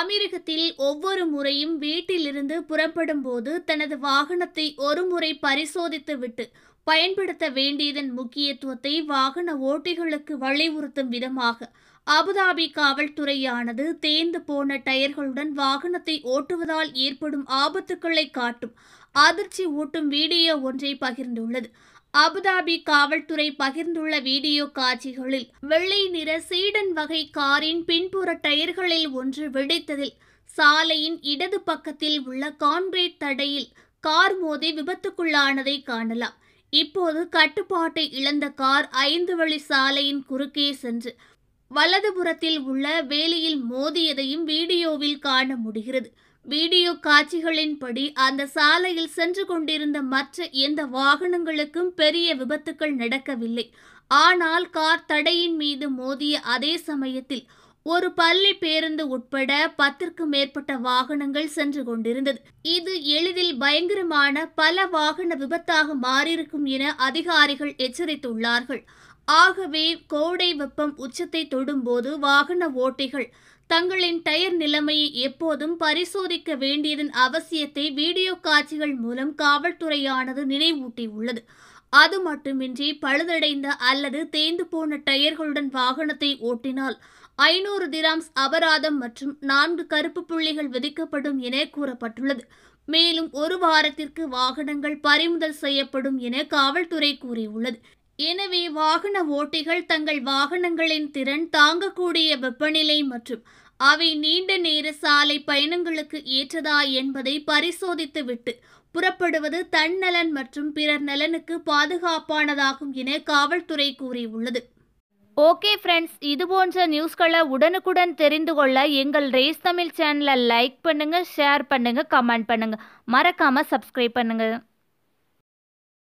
அமீரகத்தில் ஒவ்வொரு முறையும் வீட்டிலிருந்து புறப்படும் போது தனது வாகனத்தை ஒருமுறை பரிசோதித்துவிட்டு பயன்படுத்த வேண்டியதன் முக்கியத்துவத்தை வாகன ஓட்டிகளுக்கு வலியுறுத்தும் விதமாக அபுதாபி காவல்துறையானது தேர்ந்து போன டயர்களுடன் வாகனத்தை ஓட்டுவதால் ஏற்படும் ஆபத்துக்களை காட்டும் அதிர்ச்சி ஊட்டும் வீடியோ ஒன்றை பகிர்ந்துள்ளது அபுதாபி காவல்துறை பகிர்ந்துள்ள வீடியோ காட்சிகளில் வெள்ளை நிற சீடன் வகை காரின் பின்புற டயர்களில் ஒன்று வெடித்ததில் சாலையின் இடது பக்கத்தில் உள்ள கான்கிரீட் தடையில் கார் மோதி விபத்துக்குள்ளானதை காணலாம் இப்போது கட்டுப்பாட்டை இழந்த கார் ஐந்து வழி சாலையின் குறுக்கே சென்று வலதுபுறத்தில் உள்ள வேலியில் மோதியதையும் வீடியோவில் காண முடிகிறது வீடியோ காட்சிகளின்படி அந்த சாலையில் சென்று கொண்டிருந்த மற்ற எந்த வாகனங்களுக்கும் பெரிய விபத்துக்கள் நடக்கவில்லை ஆனால் கார் தடையின் மீது மோதிய அதே சமயத்தில் ஒரு பள்ளி பேருந்து உட்பட பத்திற்கு மேற்பட்ட வாகனங்கள் சென்று கொண்டிருந்தது இது எளிதில் பயங்கரமான பல வாகன விபத்தாக மாறியிருக்கும் என அதிகாரிகள் எச்சரித்துள்ளார்கள் ஆகவே கோடை வெப்பம் உச்சத்தை தொடும்போது வாகன ஓட்டிகள் தங்களின் டயர் நிலைமையை எப்போதும் பரிசோதிக்க வேண்டியதன் அவசியத்தை வீடியோ காட்சிகள் மூலம் காவல்துறையானது நினைவூட்டியுள்ளது அது மட்டுமின்றி பழுதடைந்த அல்லது தேய்ந்து போன டயர்களுடன் வாகனத்தை ஓட்டினால் ஐநூறு திராம்ஸ் அபராதம் மற்றும் நான்கு கருப்பு புள்ளிகள் விதிக்கப்படும் என கூறப்பட்டுள்ளது மேலும் ஒரு வாரத்திற்கு வாகனங்கள் பறிமுதல் செய்யப்படும் என காவல்துறை கூறியுள்ளது எனவே வாகன ஓட்டிகள் தங்கள் வாகனங்களின் திறன் தாங்கக்கூடிய வெப்பநிலை மற்றும் அவை நீண்ட நேர சாலை பயணங்களுக்கு ஏற்றதா என்பதை பரிசோதித்துவிட்டு புறப்படுவது தன்னலன் மற்றும் பிறர் நலனுக்கு பாதுகாப்பானதாகும் என காவல்துறை கூறியுள்ளது ஓகே ஃப்ரெண்ட்ஸ் இது போன்ற நியூஸ்களை உடனுக்குடன் தெரிந்து கொள்ள எங்கள் ரேஸ் தமிழ் சேனலை லைக் பண்ணுங்கள் ஷேர் பண்ணுங்கள் கமெண்ட் பண்ணுங்கள் மறக்காமல் சப்ஸ்கிரைப் பண்ணுங்கள்